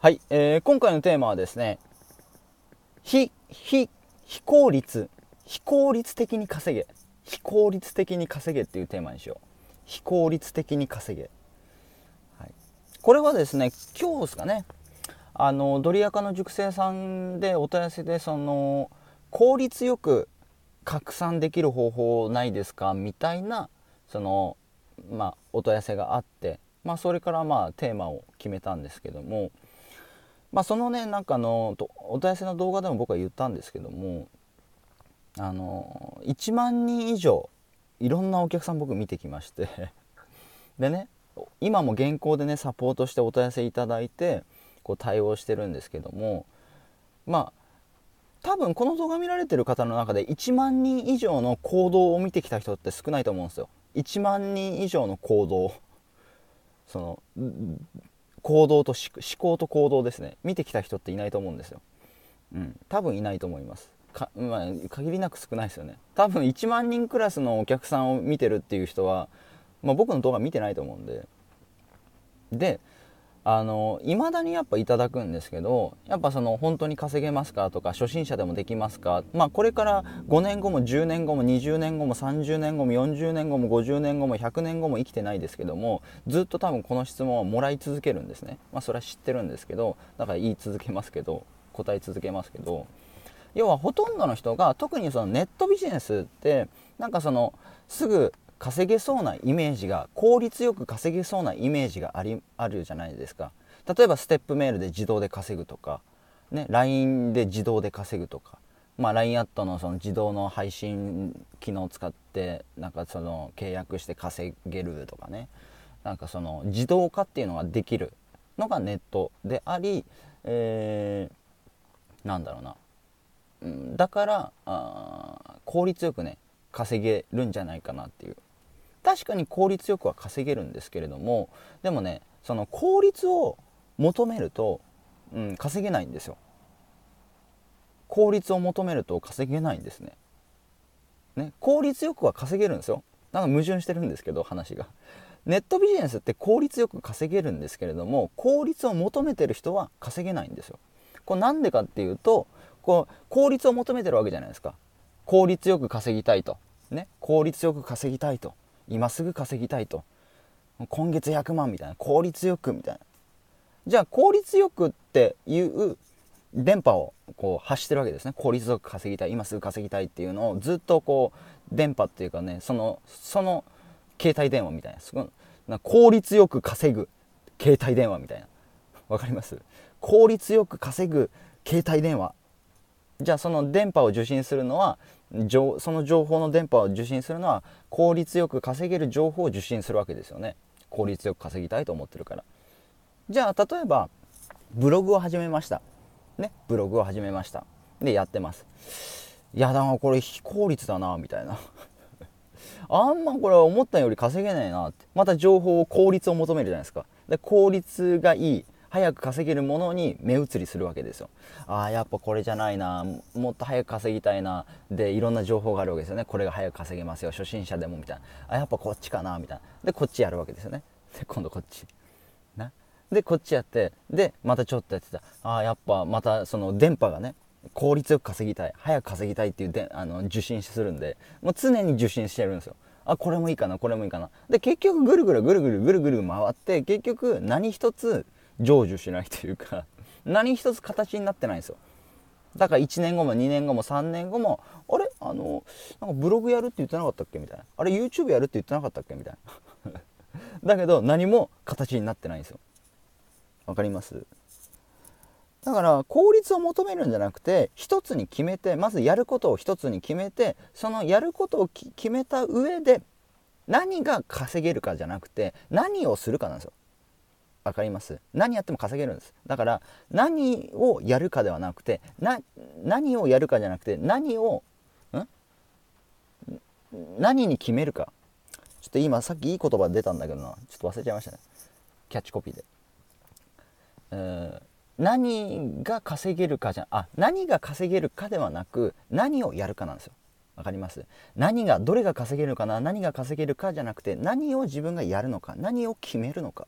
はい、えー、今回のテーマはですね非非非効率非効率的に稼げ非効率的に稼げっていうテーマにしよう非効率的に稼げ、はい、これはですね今日ですかねあのドリアカの熟成さんでお問い合わせでその効率よく拡散できる方法ないですかみたいなそのまあお問い合わせがあってまあそれからまあテーマを決めたんですけどもまあ、そのねなんかあのお問い合わせの動画でも僕は言ったんですけどもあの1万人以上いろんなお客さん僕見てきまして でね今も現行でねサポートしてお問い合わせいただいてこう対応してるんですけどもまあ多分この動画見られてる方の中で1万人以上の行動を見てきた人って少ないと思うんですよ。1万人以上の行動その行動と思考と行動ですね見てきた人っていないと思うんですよ、うん、多分いないと思いますか、まあ、限りなく少ないですよね多分1万人クラスのお客さんを見てるっていう人は、まあ、僕の動画見てないと思うんでであの未だにやっぱいただくんですけどやっぱその本当に稼げますかとか初心者でもできますかまあこれから5年後も10年後も20年後も30年後も40年後も50年後も100年後も生きてないですけどもずっと多分この質問はもらい続けるんですねまあそれは知ってるんですけどだから言い続けますけど答え続けますけど要はほとんどの人が特にそのネットビジネスってなんかそのすぐ稼げそうなイメージが効率よく稼げそうなイメージがありあるじゃないですか例えばステップメールで自動で稼ぐとか、ね、LINE で自動で稼ぐとか、まあ、LINE アットのその自動の配信機能を使ってなんかその契約して稼げるとかねなんかその自動化っていうのができるのがネットであり、えー、なんだろうな、うん、だからあ効率よくね稼げるんじゃないかなっていう確かに効率よくは稼げるんですけれどもでもねその効率を求めると、うん、稼げないんですよ効率を求めると稼げないんですねね効率よくは稼げるんですよなんか矛盾してるんですけど話がネットビジネスって効率よく稼げるんですけれども効率を求めてる人は稼げないんですよこれなんでかっていうとこう効率を求めてるわけじゃないですか効率よく稼ぎたいとね効率よく稼ぎたいと今すぐ稼ぎたいと今月100万みたいな効率よくみたいなじゃあ効率よくっていう電波をこう発してるわけですね効率よく稼ぎたい今すぐ稼ぎたいっていうのをずっとこう電波っていうかねそのその携帯電話みたいなごいな効率よく稼ぐ携帯電話みたいなわかります効率よく稼ぐ携帯電話じゃあその電波を受信するのはその情報の電波を受信するのは効率よく稼げる情報を受信するわけですよね効率よく稼ぎたいと思ってるからじゃあ例えばブログを始めましたねブログを始めましたでやってますいやだなこれ非効率だなみたいな あんまこれは思ったより稼げないなってまた情報を効率を求めるじゃないですかで効率がいい早く稼げるものに目移りするわけですよああやっぱこれじゃないなもっと早く稼ぎたいなでいろんな情報があるわけですよねこれが早く稼げますよ初心者でもみたいなあやっぱこっちかなみたいなでこっちやるわけですよねで今度こっちなでこっちやってでまたちょっとやってたああやっぱまたその電波がね効率よく稼ぎたい早く稼ぎたいっていうであの受信するんでもう常に受信してるんですよあこれもいいかなこれもいいかなで結局ぐるぐるぐるぐるぐるぐる回って結局何一つ成就しないというか 何一つ形になってないんですよだから1年後も2年後も3年後もあれあのなんかブログやるって言ってなかったっけみたいなあれ YouTube やるって言ってなかったっけみたいな だけど何も形になってないんですよわかりますだから効率を求めるんじゃなくて一つに決めてまずやることを一つに決めてそのやることを決めた上で何が稼げるかじゃなくて何をするかなんですよ分かります何やっても稼げるんですだから何をやるかではなくて何をやるかじゃなくて何をん何に決めるかちょっと今さっきいい言葉出たんだけどなちょっと忘れちゃいましたねキャッチコピーで、ー、何が稼げるかじゃあ何が稼げるかではなく何をやるかなんですよ分かります何がどれが稼げるかな何が稼げるかじゃなくて何を自分がやるのか何を決めるのか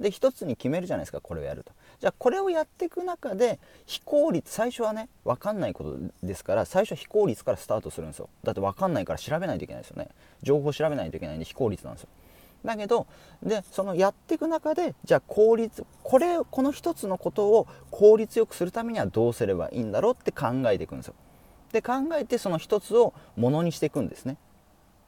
で一つに決めるじゃないですかこれをやるとじゃあこれをやっていく中で非効率最初はね分かんないことですから最初は非効率からスタートするんですよだって分かんないから調べないといけないですよね情報調べないといけないんで非効率なんですよだけどでそのやっていく中でじゃあ効率これこの一つのことを効率よくするためにはどうすればいいんだろうって考えていくんですよで考えてその一つをものにしていくんですね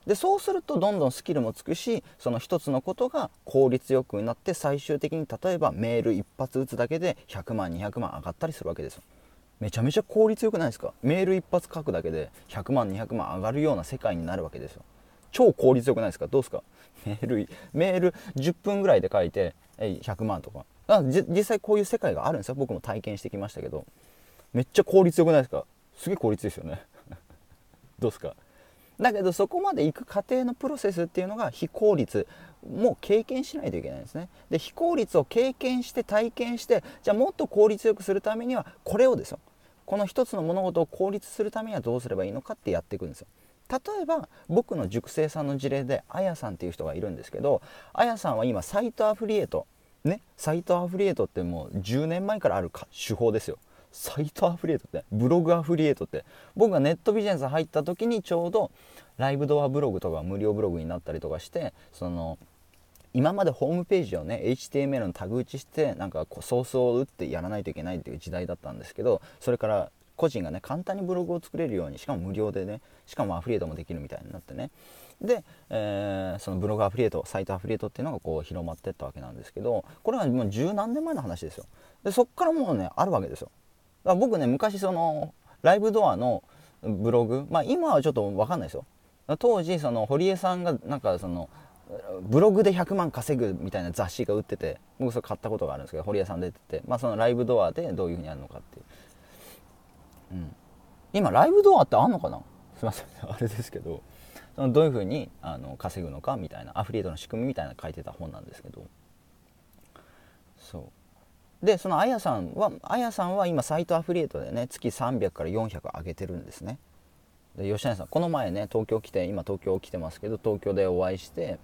でそうするとどんどんスキルもつくしその一つのことが効率よくなって最終的に例えばメール一発打つだけで100万200万上がったりするわけですよめちゃめちゃ効率よくないですかメール一発書くだけで100万200万上がるような世界になるわけですよ超効率よくないですかどうですかメールメール10分ぐらいで書いて100万とか実際こういう世界があるんですよ僕も体験してきましたけどめっちゃ効率よくないですかすげえ効率ですよね どうですかだけどそこまで行く過程のプロセスっていうのが非効率もう経験しないといけないんですねで非効率を経験して体験してじゃあもっと効率よくするためにはこれをですよこの一つの物事を効率するためにはどうすればいいのかってやっていくんですよ例えば僕の塾生さんの事例であやさんっていう人がいるんですけどあやさんは今サイトアフリエイトねサイトアフリエイトってもう10年前からある手法ですよサイトアフリエイトってブログアフリエイトって僕がネットビジネス入った時にちょうどライブドアブログとか無料ブログになったりとかしてその今までホームページをね HTML のタグ打ちしてなんかソースを打ってやらないといけないっていう時代だったんですけどそれから個人がね簡単にブログを作れるようにしかも無料でねしかもアフリエイトもできるみたいになってねで、えー、そのブログアフリエイトサイトアフリエイトっていうのがこう広まってったわけなんですけどこれはもう十何年前の話ですよでそっからもうねあるわけですよだ僕ね昔そのライブドアのブログまあ今はちょっと分かんないですよ当時その堀江さんがなんかそのブログで100万稼ぐみたいな雑誌が売ってて僕それ買ったことがあるんですけど堀江さん出てて、まあ、そのライブドアでどういうふうにやるのかっていう、うん、今ライブドアってあんのかな すいません あれですけどそのどういうふうにあの稼ぐのかみたいなアフリエイトの仕組みみたいな書いてた本なんですけどそうでそのあやさんはあやさんは今サイトアフリエイトでね月300から400上げてるんですねで吉谷さんこの前ね東京来て今東京来てますけど東京でお会いして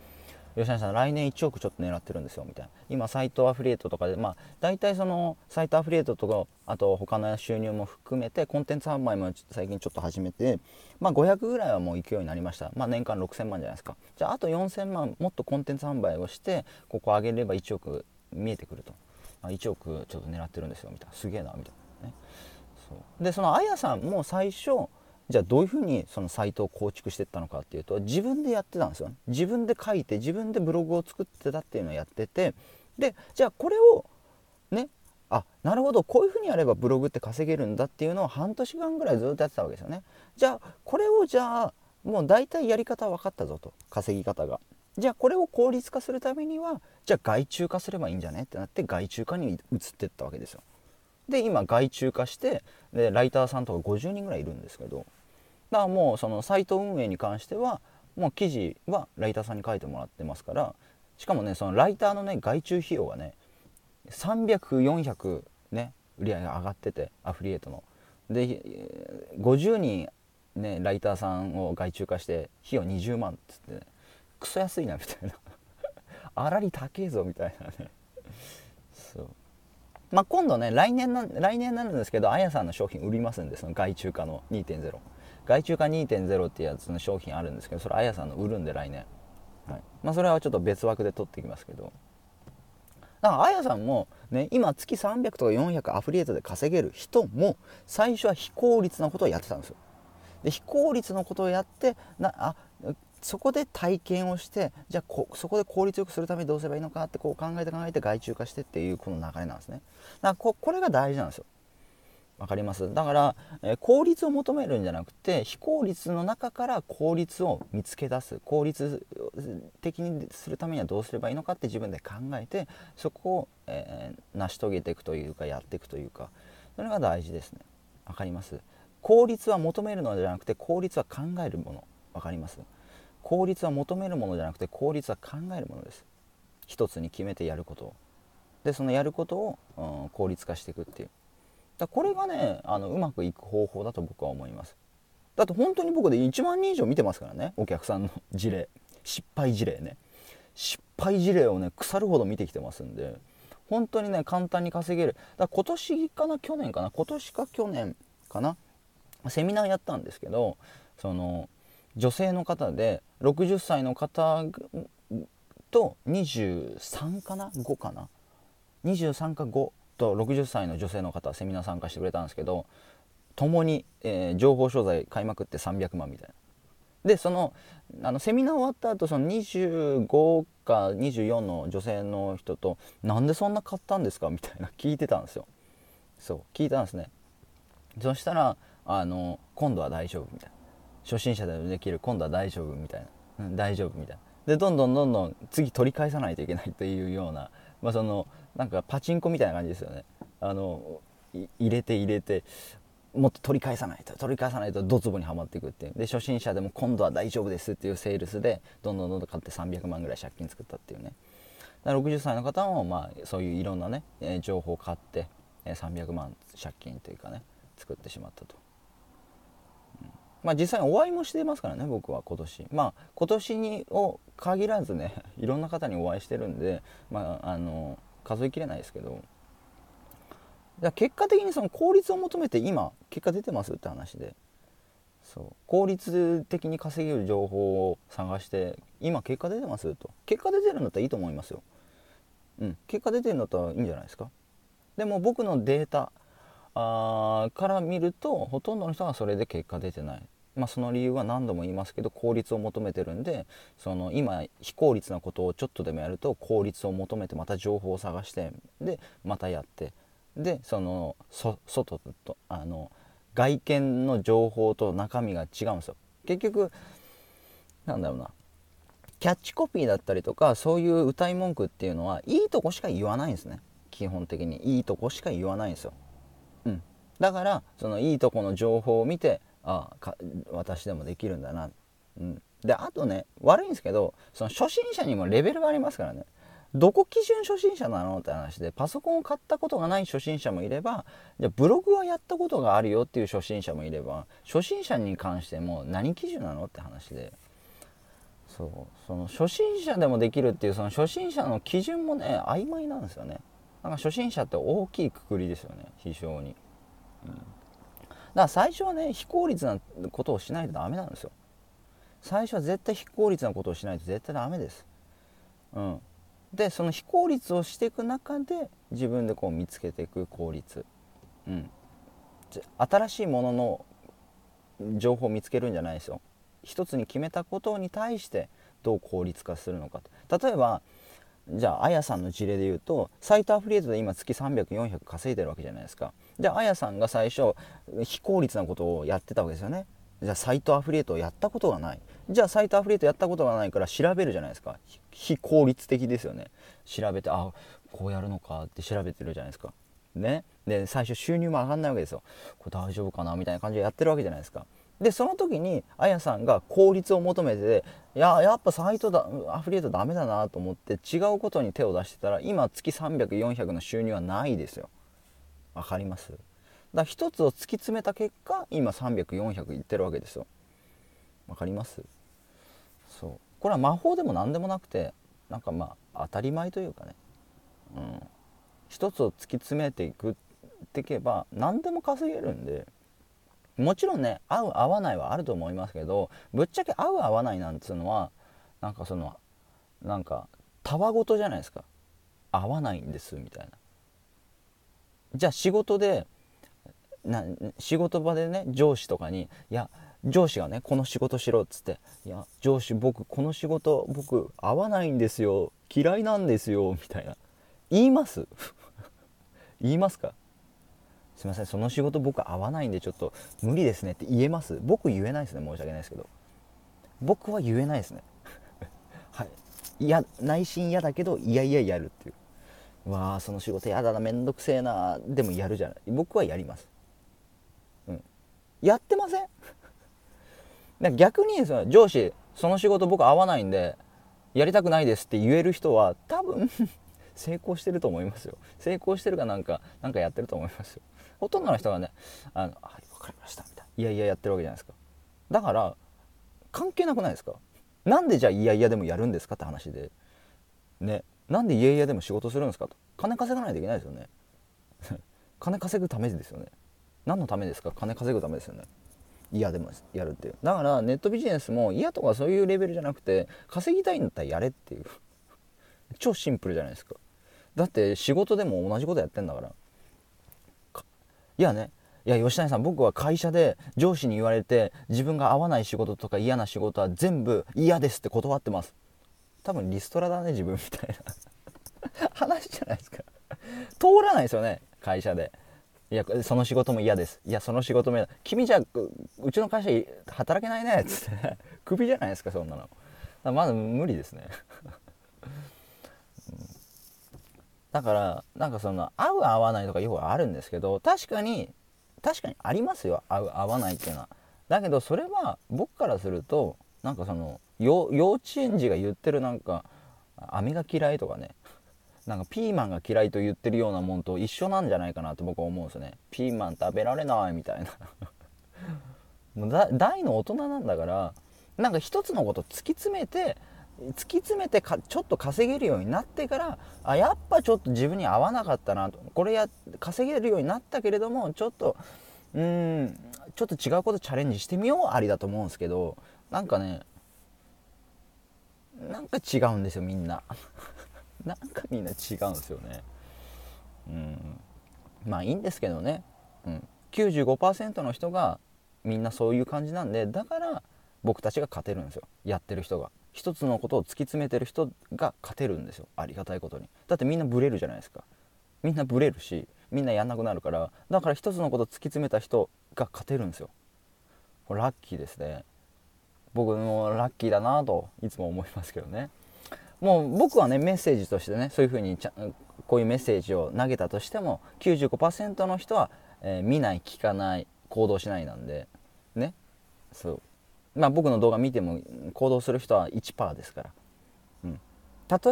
吉谷さん来年1億ちょっと狙ってるんですよみたいな今サイトアフリエイトとかでまあ大体そのサイトアフリエイトとかあと他の収入も含めてコンテンツ販売も最近ちょっと始めてまあ500ぐらいはもう勢いになりましたまあ年間6000万じゃないですかじゃああと4000万もっとコンテンツ販売をしてここ上げれば1億見えてくると1億ちょっと狙ってるんですよみたいなすげえなみたいなねそうでそのあやさんも最初じゃあどういうふうにそのサイトを構築していったのかっていうと自分でやってたんですよ、自分で書いて自分でブログを作ってたっていうのをやっててでじゃあこれをねあなるほどこういうふうにやればブログって稼げるんだっていうのを半年間ぐらいずっとやってたわけですよねじゃあこれをじゃあもう大体やり方分かったぞと稼ぎ方がじゃあこれを効率化するためにはじゃあ外注化すればいいんじゃねってなって外注化に移っていったわけですよ。で今外注化してでライターさんとか50人ぐらいいるんですけどだからもうそのサイト運営に関してはもう記事はライターさんに書いてもらってますからしかもねそのライターのね外注費用がね300400ね売り上げが上がっててアフリエイトの。で50人ねライターさんを外注化して費用20万っつって、ね、クソ安いなみたいな あらり高えぞみたいなねそうまあ今度ね来年な来年になるんですけどあやさんの商品売りますんでその外注化の2.0外注化2.0っていうやつの商品あるんですけどそれあやさんの売るんで来年、はいまあ、それはちょっと別枠で取っていきますけどだからあやさんもね今月300とか400アフリエイトで稼げる人も最初は非効率なことをやってたんですよで非効率のことをやってなあそこで体験をしてじゃあこそこで効率よくするためにどうすればいいのかってこう考えて考えて外注化してっていうこの流れなんですねだからここれが大事なんですよわかりますだから、えー、効率を求めるんじゃなくて非効率の中から効率を見つけ出す効率的にするためにはどうすればいいのかって自分で考えてそこを、えー、成し遂げていくというかやっていくというかそれが大事ですねわかります効率は求めるのではなくて効率は考えるものわかります効率は求めるものじゃなくて効率は考えるものです一つに決めてやることでそのやることを、うん、効率化していくっていうだこれがねあのうまくいく方法だと僕は思いますだって本当に僕で1万人以上見てますからねお客さんの事例失敗事例ね失敗事例をね腐るほど見てきてますんで本当にね簡単に稼げるだ今年かな去年かな今年か去年かなセミナーやったんですけどその女性の方で60歳の方と23かな5かな23か5と60歳の女性の方セミナー参加してくれたんですけど共に、えー、情報商材買いまくって300万みたいな。でそのあのセミナー終わった後その25か24の女性の人と「なんでそんな買ったんですか?」みたいな聞いてたんですよ。そう聞いたんですね。そしたらあの「今度は大丈夫」みたいな。初心者でもできる今度は大丈夫みたいな、うん、大丈夫みたいなでどんどんどんどん次取り返さないといけないというような、まあ、そのなんかパチンコみたいな感じですよねあの入れて入れてもっと取り返さないと取り返さないとドツボにはまっていくっていうで初心者でも今度は大丈夫ですっていうセールスでどんどんどんどん買って300万ぐらい借金作ったっていうねだから60歳の方もまあそういういろんなね情報を買って300万借金というかね作ってしまったとまあ、実際お会いもしてますからね僕は今年まあ今年にを限らずね いろんな方にお会いしてるんで、まあ、あの数えきれないですけど結果的にその効率を求めて今結果出てますって話でそう効率的に稼げる情報を探して今結果出てますと結果出てるんだったらいいと思いますようん結果出てるんだったらいいんじゃないですかでも僕のデータあーから見るとほとんどの人がそれで結果出てないまあ、その理由は何度も言いますけど効率を求めてるんでその今非効率なことをちょっとでもやると効率を求めてまた情報を探してでまたやってでその外とあの外見の情報と中身が違うんですよ。結局なんだろうなキャッチコピーだったりとかそういう歌い文句っていうのはいいとこしか言わないんですね基本的にいいとこしか言わないんですよ。うん、だからそのいいとこの情報を見てあか私でもできるんだな、うん、であとね悪いんですけどその初心者にもレベルがありますからねどこ基準初心者なのって話でパソコンを買ったことがない初心者もいればじゃブログはやったことがあるよっていう初心者もいれば初心者に関しても何基準なのって話でそうその初心者でもできるっていうその初心者の基準もね曖昧なんですよねなんか初心者って大きいくくりですよね非常に。うんから最初はね非効率なことをしないとダメなんですよ最初は絶対非効率なことをしないと絶対ダメですうんでその非効率をしていく中で自分でこう見つけていく効率うん新しいものの情報を見つけるんじゃないですよ一つに決めたことに対してどう効率化するのか例えばじゃああやさんの事例で言うとサイトアフリエイトで今月300400稼いでるわけじゃないですかであやさんが最初非効率なことをやってたわけですよねじゃあサイトアフリエイトをやったことがないじゃあサイトアフリエイトやったことがないから調べるじゃないですか非効率的ですよね調べてあこうやるのかって調べてるじゃないですかねで最初収入も上がんないわけですよこれ大丈夫かなみたいな感じでやってるわけじゃないですかでその時にあやさんが効率を求めていややっぱサイトだアフリエイトダメだなと思って違うことに手を出してたら今月300400の収入はないですよ分かりますだから一つを突き詰めた結果今300400いってるわけですよ分かりますそうこれは魔法でも何でもなくてなんかまあ当たり前というかね、うん、一つを突き詰めていくっていけば何でも稼げるんでもちろんね合う合わないはあると思いますけどぶっちゃけ合う合わないなんつうのはなんかそのなんかたわごとじゃないですか合わないんですみたいなじゃあ仕事でな仕事場でね上司とかに「いや上司がねこの仕事しろ」っつって「いや上司僕この仕事僕合わないんですよ嫌いなんですよ」みたいな言います 言いますかすいませんその仕事僕合わないんでちょっと無理ですねって言えます僕言えないですね申し訳ないですけど僕は言えないですねはいいや内心嫌だけどいやいややるっていうわあその仕事やだなめんどくせえなでもやるじゃない僕はやります、うん、やってませんだ 逆にその上司その仕事僕合わないんでやりたくないですって言える人は多分 成功してると思いますよ成功してるかなんかなんかやってると思いますよほとんどの人がね「あのは分かりました」みたいな「いやいややってるわけじゃないですか」だから関係なくないですかなんでじゃあいやいやでもやるんですかって話でねなんで家々でも仕事するんですかと金稼がないといけないですよね 金稼ぐためですよね何のためですか金稼ぐためですよね嫌でもやるっていうだからネットビジネスも嫌とかそういうレベルじゃなくて稼ぎたいんだったらやれっていう 超シンプルじゃないですかだって仕事でも同じことやってんだからいやねいや吉谷さん僕は会社で上司に言われて自分が合わない仕事とか嫌な仕事は全部嫌ですって断ってます多分リストラだね自分みたいな 話じゃないですか通らないですよね会社でいやその仕事も嫌ですいやその仕事も嫌だ君じゃうちの会社働けないねっつって、クビじゃないですかそんなのまだ無理ですね だからなんかその合う合わないとかよくあるんですけど確かに確かにありますよ合う合わないっていうのはだけどそれは僕からするとなんかその幼稚園児が言ってるなんか飴が嫌いとかねなんかピーマンが嫌いと言ってるようなもんと一緒なんじゃないかなと僕は思うんですよねピーマン食べられないみたいな もう大の大人なんだからなんか一つのこと突き詰めて突き詰めてかちょっと稼げるようになってからあやっぱちょっと自分に合わなかったなとこれや稼げるようになったけれどもちょっとうんちょっと違うことチャレンジしてみようありだと思うんですけどなんかねなんか違うんですよみんな なんかみんな違うんですよねうんまあいいんですけどね、うん、95%の人がみんなそういう感じなんでだから僕たちが勝てるんですよやってる人が一つのことを突き詰めてる人が勝てるんですよありがたいことにだってみんなブレるじゃないですかみんなブレるしみんなやんなくなるからだから一つのことを突き詰めた人が勝てるんですよこれラッキーですね僕もラッキーだなといつも思いますけどねもう僕はねメッセージとしてねそういうふうにこういうメッセージを投げたとしても95%の人は、えー、見ない聞かない行動しないなんでねそうまあ僕の動画見ても行動する人は1%ですから、うん、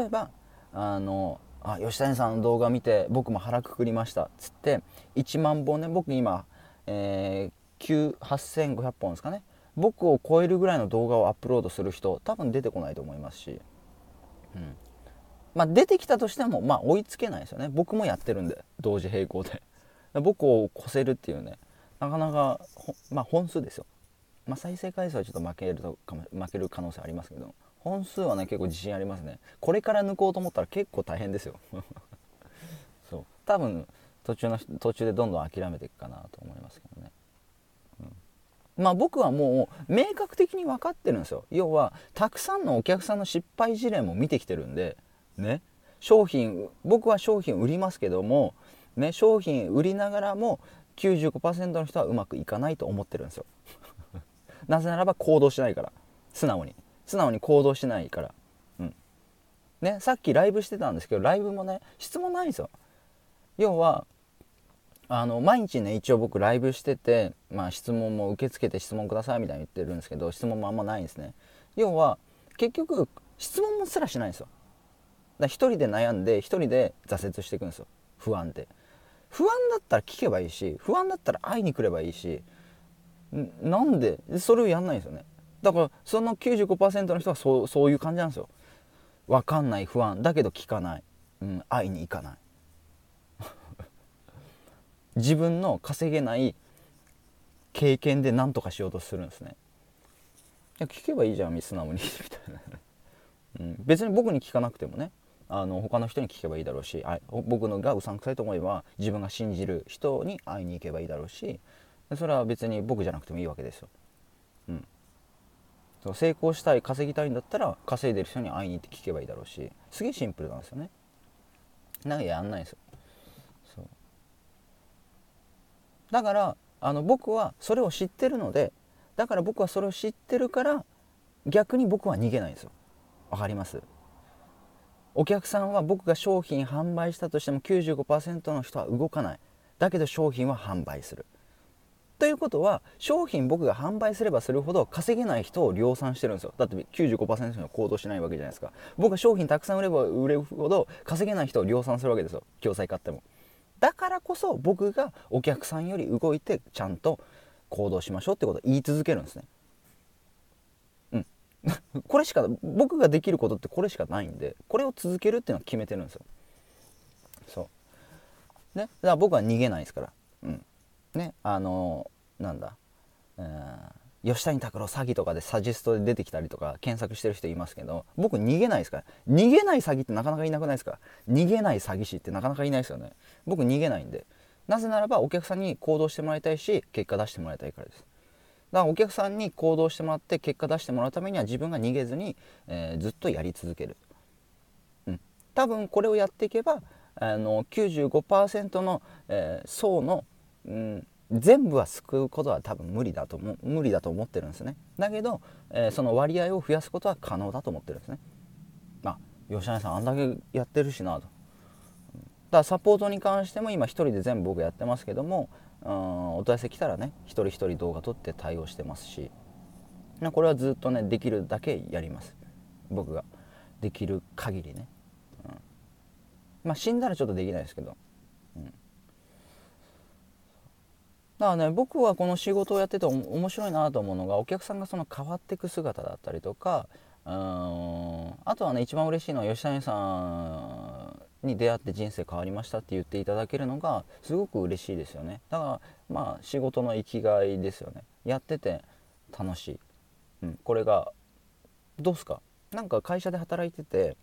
例えばあのあ吉谷さんの動画見て僕も腹くくりましたっつって1万本ね僕今、えー、8500本ですかね僕を超えるぐらいの動画をアップロードする人多分出てこないと思いますし、うんまあ、出てきたとしても、まあ、追いつけないですよね僕もやってるんで同時並行で僕を越せるっていうねなかなか、まあ、本数ですよ、まあ、再生回数はちょっと負けるとか負ける可能性ありますけど本数はね結構自信ありますねこれから抜こうと思ったら結構大変ですよ そう多分途中の途中でどんどん諦めていくかなと思いますけどねまあ、僕はもう明確的に分かってるんですよ要はたくさんのお客さんの失敗事例も見てきてるんでね商品僕は商品売りますけども、ね、商品売りながらも95%の人はうまくいかないと思ってるんですよ なぜならば行動しないから素直に素直に行動しないからうんねさっきライブしてたんですけどライブもね質問ないんですよ要はあの毎日ね一応僕ライブしてて、まあ、質問も受け付けて質問くださいみたいに言ってるんですけど質問もあんまないんですね要は結局質問もすらしないんですよだ一人で悩んで一人で挫折していくんですよ不安て不安だったら聞けばいいし不安だったら会いに来ればいいしなんでそれをやんないんですよねだからその95%の人はそうそういう感じなんですよ分かんない不安だけど聞かない、うん、会いに行かない自分の稼げない経験で何とかしようとするんですねいや聞けばいいじゃん素直にみたいな、うん、別に僕に聞かなくてもねあの他の人に聞けばいいだろうしあ僕のがうさんくさいと思えば自分が信じる人に会いに行けばいいだろうしそれは別に僕じゃなくてもいいわけですよ。うん、そう成功したい稼ぎたいんだったら稼いでる人に会いに行って聞けばいいだろうしすげえシンプルなんですよね。なんかやんないんですよ。だからあの僕はそれを知ってるのでだから僕はそれを知ってるから逆に僕は逃げないんですよ。わかりますお客さんは僕が商品販売したとしても95%の人は動かないだけど商品は販売するということは商品僕が販売すればするほど稼げない人を量産してるんですよだって95%の人行動しないわけじゃないですか僕が商品たくさん売れば売れるほど稼げない人を量産するわけですよ共済買ってもだからこそ僕がお客さんより動いてちゃんと行動しましょうってことを言い続けるんですね。うん。これしか僕ができることってこれしかないんでこれを続けるっていうのは決めてるんですよ。そうねだから僕は逃げないですから。うん。ねあのー、なんだ。うん吉谷拓郎詐欺とかでサジストで出てきたりとか検索してる人いますけど僕逃げないですから逃げない詐欺ってなかなかいなくないですか逃げない詐欺師ってなかなかいないですよね僕逃げないんでなぜならばお客さんに行動してもらいたいし結果出してもらいたいからですだからお客さんに行動してもらって結果出してもらうためには自分が逃げずに、えー、ずっとやり続ける、うん、多分これをやっていけばあの95%の、えー、層の、うん、全部は救うことは多分無理だと思無理だと思ってるんですねだけど、えー、その割合を増やすことは可能だと思ってるんですねあ吉永さんあんだけやってるしなとだサポートに関しても今1人で全部僕やってますけどもうんお問い合わせ来たらね一人一人動画撮って対応してますしこれはずっとねできるだけやります僕ができる限りね、うん、まあ死んだらちょっとできないですけど、うんだからね僕はこの仕事をやってて面白いなと思うのがお客さんがその変わっていく姿だったりとかうんあとはね一番嬉しいのは吉谷さんに出会って人生変わりましたって言っていただけるのがすごく嬉しいですよねだからまあ仕事の生きがいですよねやってて楽しい、うん、これがどうすかなんか会社で働いてて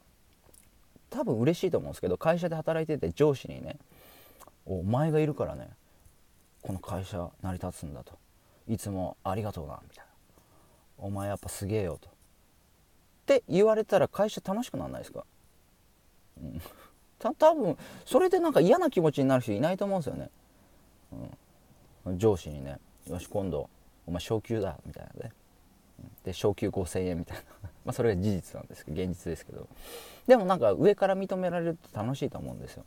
多分嬉しいと思うんですけど会社で働いてて上司にね「お前がいるからねこの会社成り立つんだといつもありがとうなみたいなお前やっぱすげえよとって言われたら会社楽しくなんないですか、うん、た多分それでなんか嫌な気持ちになる人いないと思うんですよね、うん、上司にね「よし今度お前昇給だ」みたいなねで昇給5000円みたいな まあそれが事実なんですけど現実ですけどでもなんか上から認められると楽しいと思うんですよ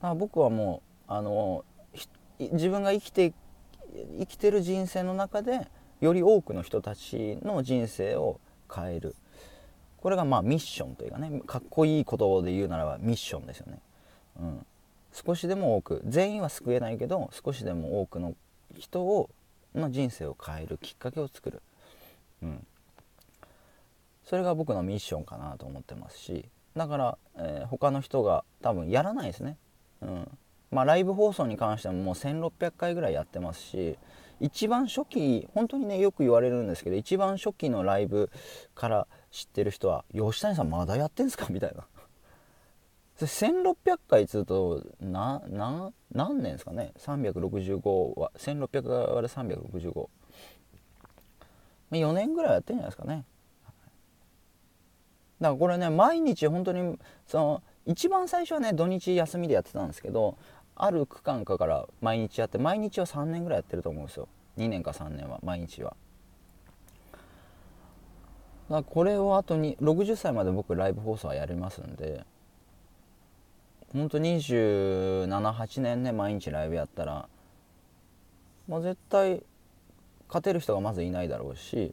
あ僕はもあの自分が生きて生きてる人生の中でより多くの人たちの人生を変えるこれがまあミッションというかねかっこいいことで言うならばミッションですよね、うん、少しでも多く全員は救えないけど少しでも多くの人をの人生を変えるきっかけを作る、うん、それが僕のミッションかなと思ってますしだから、えー、他の人が多分やらないですね、うん、まあ、ライブ放送に関してももう1600回ぐらいやってますし一番初期本当にねよく言われるんですけど一番初期のライブから知ってる人は「吉谷さんまだやってんすか?」みたいな1600回っつうとなな何年ですかね365は1600割る365 4年ぐらいやってんじゃないですかねだからこれね毎日本当にその一番最初はね土日休みでやってたんですけどある区間かから毎日やって毎日は3年ぐらいやってると思うんですよ2年か3年は毎日はだからこれをあとに60歳まで僕ライブ放送はやりますんでほんと278年ね毎日ライブやったら、まあ、絶対勝てる人がまずいないだろうし、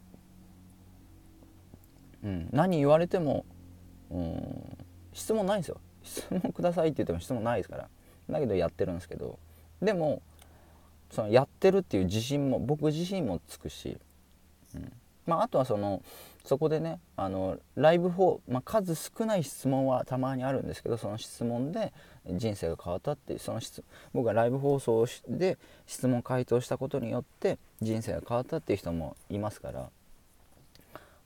うん、何言われても、うん、質問ないんですよ質問くださいって言っても質問ないですからだけどやってるんですけどでもそのやってるっていう自信も僕自身もつくし、うんまあ、あとはそのそこでねあのライブ4、まあ、数少ない質問はたまにあるんですけどその質問で人生が変わったってその質僕がライブ放送で質問回答したことによって人生が変わったっていう人もいますから、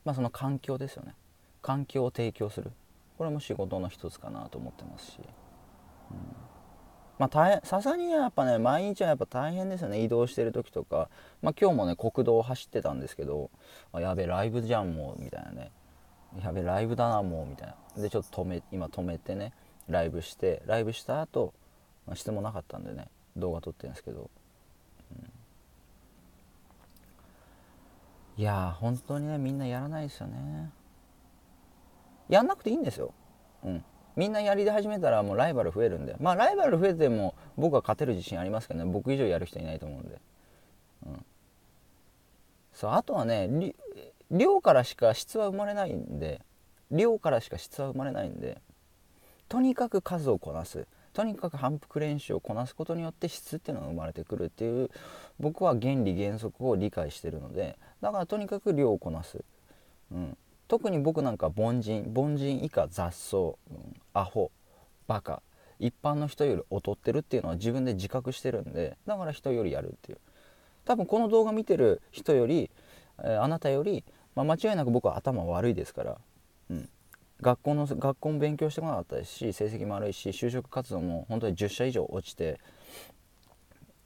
まあ、その環境ですよね環境を提供するこれも仕事の一つかなと思ってますし。うんまあ、さすがにやっぱね毎日はやっぱ大変ですよね移動してる時とか、まあ、今日もね国道を走ってたんですけど「あやべライブじゃんもう」みたいなね「やべライブだなもう」みたいなでちょっと止め今止めてねライブしてライブした後、まあ、質問なかったんでね動画撮ってるんですけど、うん、いや本当にねみんなやらないですよねやんなくていいんですようんみんなやり始めたらもうライバル増えるんでまあライバル増えても僕は勝てる自信ありますけどね僕以上やる人いないと思うんで、うん、そうあとはね量からしか質は生まれないんで量からしか質は生まれないんでとにかく数をこなすとにかく反復練習をこなすことによって質っていうのが生まれてくるっていう僕は原理原則を理解してるのでだからとにかく量をこなす、うん、特に僕なんか凡人凡人以下雑草、うん、アホバカ一般の人より劣ってるっていうのは自分で自覚してるんでだから人よりやるっていう多分この動画見てる人より、えー、あなたより、まあ、間違いなく僕は頭悪いですから、うん、学校の学校も勉強してこなかったですし成績も悪いし就職活動も本当に10社以上落ちて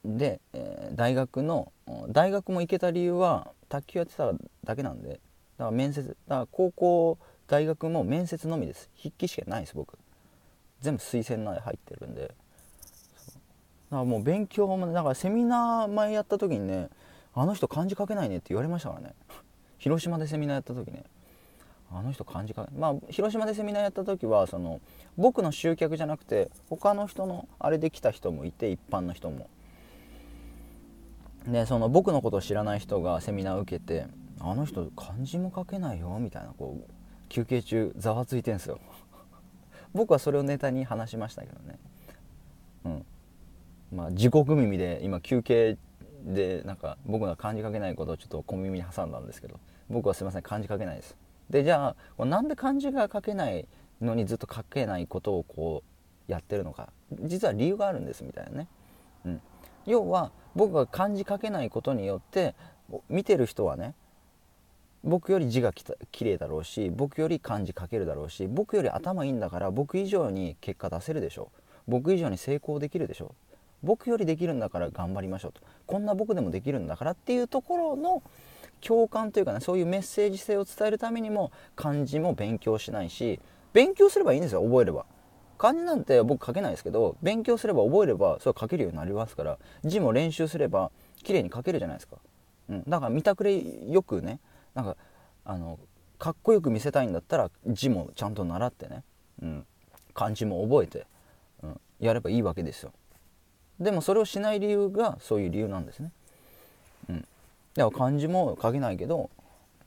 で、えー、大学の大学も行けた理由は卓球やってただけなんでだから面接だから高校大学も面接のみです筆記試験ないです僕全部推薦内入ってるんでだからもう勉強もだからセミナー前やった時にねあの人漢字書けないねって言われましたからね 広島でセミナーやった時ねあの人漢字書けまあ広島でセミナーやった時はその僕の集客じゃなくて他の人のあれで来た人もいて一般の人もでその僕のことを知らない人がセミナー受けてあの人漢字も書けないよみたいなこう休憩中ざわついてんすよ 僕はそれをネタに話しましたけどねうんまあ地獄耳で今休憩でなんか僕が漢字書けないことをちょっと小耳に挟んだんですけど僕はすいません漢字書けないですでじゃあなんで漢字が書けないのにずっと書けないことをこうやってるのか実は理由があるんですみたいなね、うん、要は僕が漢字書けないことによって見てる人はね僕より字がきれいだろうし僕より漢字書けるだろうし僕より頭いいんだから僕以上に結果出せるでしょ僕以上に成功できるでしょ僕よりできるんだから頑張りましょうとこんな僕でもできるんだからっていうところの共感というかねそういうメッセージ性を伝えるためにも漢字も勉強しないし勉強すればいいんですよ覚えれば漢字なんて僕書けないですけど勉強すれば覚えればそれ書けるようになりますから字も練習すれば綺麗に書けるじゃないですか、うん、だから見たくれよくねなんかあのかっこよく見せたいんだったら字もちゃんと習ってね、うん、漢字も覚えて、うん、やればいいわけですよでもそれをしない理由がそういう理由なんですね、うん、だから漢字も書けないけど、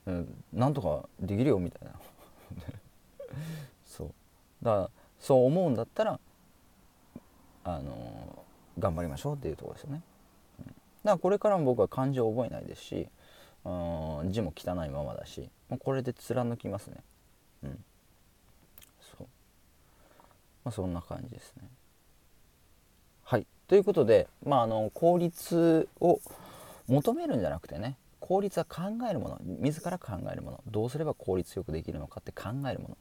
うん、なんとかできるよみたいな そうだからそう思うんだったらあの頑張りましょうっていうとこですよね、うん、だからこれからも僕は漢字を覚えないですしうん字も汚いままだし、まあ、これで貫きますねうんそう、まあ、そんな感じですねはいということで、まあ、あの効率を求めるんじゃなくてね効率は考えるもの自ら考えるものどうすれば効率よくできるのかって考えるも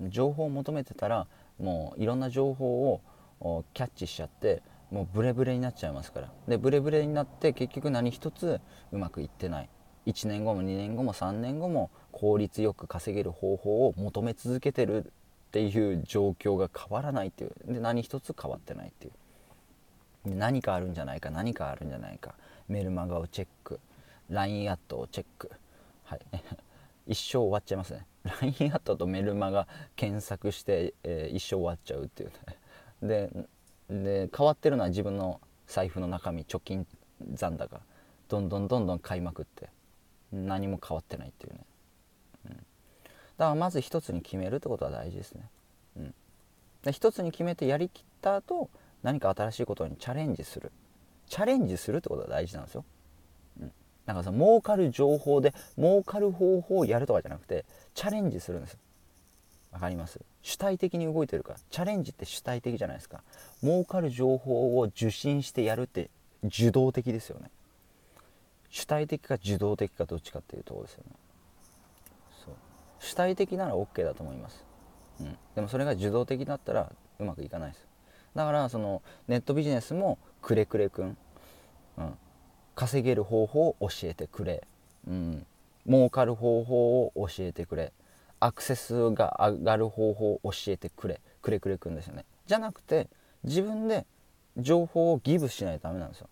の情報を求めてたらもういろんな情報をキャッチしちゃってもうブレブレになっちゃいますからでブレブレになって結局何一つうまくいってない1年後も2年後も3年後も効率よく稼げる方法を求め続けてるっていう状況が変わらないっていうで何一つ変わってないっていう何かあるんじゃないか何かあるんじゃないかメルマガをチェック LINE アットをチェックはい 一生終わっちゃいますね LINE アットとメルマガ検索して、えー、一生終わっちゃうっていうねで変わってるのは自分の財布の中身貯金残高どんどんどんどん買いまくって何も変わってないっていうね、うん、だからまず一つに決めるってことは大事ですね、うん、で一つに決めてやりきった後何か新しいことにチャレンジするチャレンジするってことは大事なんですよ、うん、なんかさ儲かる情報で儲かる方法をやるとかじゃなくてチャレンジするんですわかります主体的に動いてるからチャレンジって主体的じゃないですか儲かる情報を受信してやるって受動的ですよね主体的か受動的かどっちかっていうところですよねそう主体的なら OK だと思います、うん、でもそれが受動的だったらうまくいかないですだからそのネットビジネスもくれくれくん、うん、稼げる方法を教えてくれ、うん、儲かる方法を教えてくれアクセスが上がる方法を教えてくれくれくれくんですよねじゃなくて自分で情報をギブしないとダメなんですよ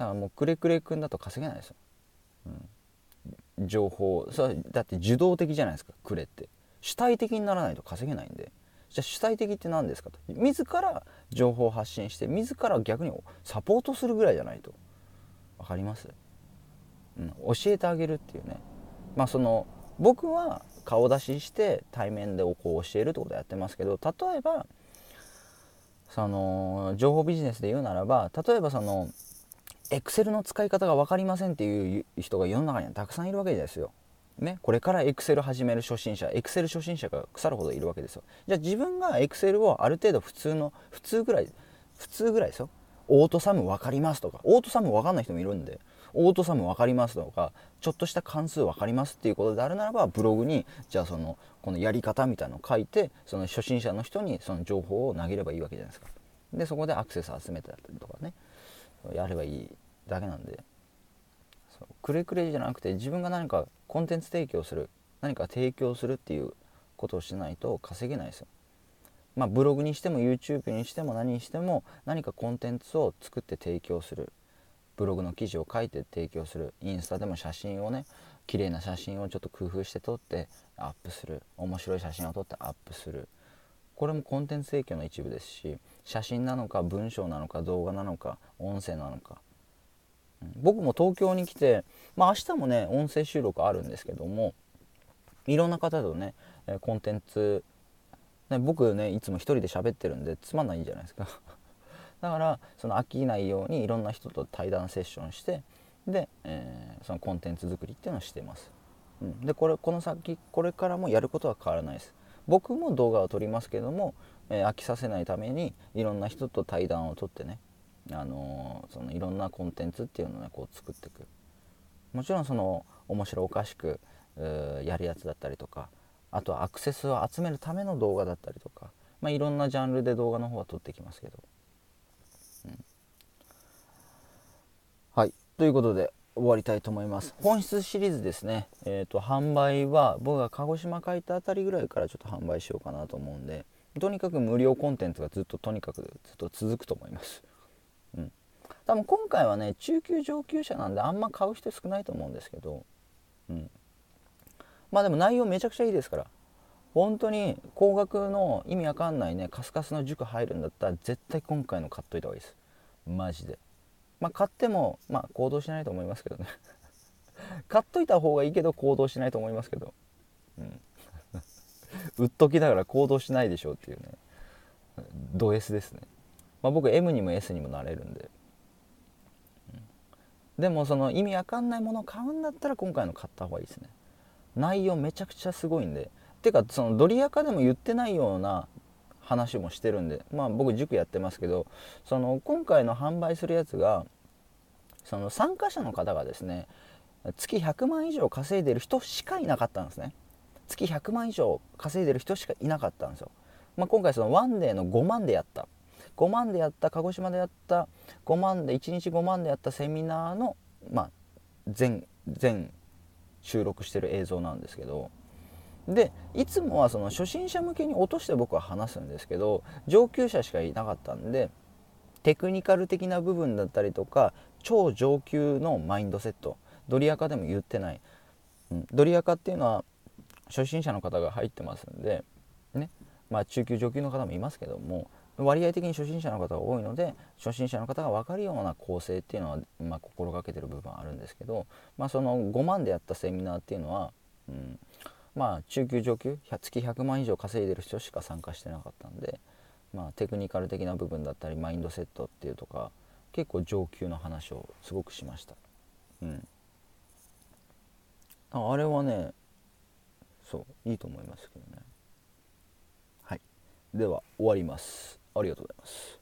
だからもうくれくれくんだと稼げないですよ、うん、情報それだって受動的じゃないですかくれって主体的にならないと稼げないんでじゃあ主体的って何ですかと自ら情報を発信して自ら逆にサポートするぐらいじゃないと分かります、うん、教えてあげるっていうねまあその僕は顔出しして対面でこう教えるってことをやってますけど例えばその情報ビジネスで言うならば例えばその Excel の使い方が分かりませんっていう人が世の中にはたくさんいるわけですよ。ね、これからエクセル始める初心者エクセル初心者が腐るほどいるわけですよじゃあ自分が Excel をある程度普通の普通ぐらい普通ぐらいですよオートサム分かりますとかオートサム分かんない人もいるんでオートサム分かりますとかちょっとした関数分かりますっていうことであるならばブログにじゃあそのこのやり方みたいのを書いてその初心者の人にその情報を投げればいいわけじゃないですかでそこでアクセス集めてたりとかねやればいいだけなんでくれくれじゃなくて自分が何かコンテンツ提供する何か提供するっていうことをしないと稼げないですよ。まあ、ブログにしても YouTube にしても何にしても何かコンテンツを作って提供するブログの記事を書いて提供するインスタでも写真をね綺麗な写真をちょっと工夫して撮ってアップする面白い写真を撮ってアップするこれもコンテンツ提供の一部ですし写真なのか文章なのか動画なのか音声なのか僕も東京に来て、まあ、明日もね音声収録あるんですけどもいろんな方とねコンテンツ、ね、僕ねいつも一人で喋ってるんでつまんないんじゃないですか だからその飽きないようにいろんな人と対談セッションしてで、えー、そのコンテンツ作りっていうのをしてます、うん、でこれこの先これからもやることは変わらないです僕も動画を撮りますけども、えー、飽きさせないためにいろんな人と対談を取ってねあのそのいろんなコンテンツっていうのを、ね、こう作っていくもちろんその面白おかしくやるやつだったりとかあとはアクセスを集めるための動画だったりとか、まあ、いろんなジャンルで動画の方は撮ってきますけど、うん、はいということで終わりたいと思います本質シリーズですねえっ、ー、と販売は僕が鹿児島書いたあたりぐらいからちょっと販売しようかなと思うんでとにかく無料コンテンツがずっととにかくずっと続くと思います多分今回はね中級上級者なんであんま買う人少ないと思うんですけど、うん、まあでも内容めちゃくちゃいいですから本当に高額の意味わかんないねカスカスの塾入るんだったら絶対今回の買っといた方がいいですマジでまあ買ってもまあ行動しないと思いますけどね 買っといた方がいいけど行動しないと思いますけどうん 売っときながら行動しないでしょうっていうねド S ですねまあ僕 M にも S にもなれるんででもその意味わかんないものを買うんだったら今回の買った方がいいですね内容めちゃくちゃすごいんでてかそのドリアカでも言ってないような話もしてるんでまあ僕塾やってますけどその今回の販売するやつがその参加者の方がですね月100万以上稼いでる人しかいなかったんですね月100万以上稼いでる人しかいなかったんですよ、まあ、今回そのワンデーの5万でやった5万でやった鹿児島でやった5万で1日5万でやったセミナーの、まあ、全全収録してる映像なんですけどでいつもはその初心者向けに落として僕は話すんですけど上級者しかいなかったんでテクニカル的な部分だったりとか超上級のマインドセットドリアカでも言ってない、うん、ドリアカっていうのは初心者の方が入ってますんでねまあ中級上級の方もいますけども割合的に初心者の方が多いので初心者の方が分かるような構成っていうのは、まあ、心がけてる部分あるんですけど、まあ、その5万でやったセミナーっていうのは、うん、まあ中級上級月100万以上稼いでる人しか参加してなかったんで、まあ、テクニカル的な部分だったりマインドセットっていうとか結構上級の話をすごくしました。うん、あれはねそういいと思いますけどね。はい、では終わります。ありがとうございます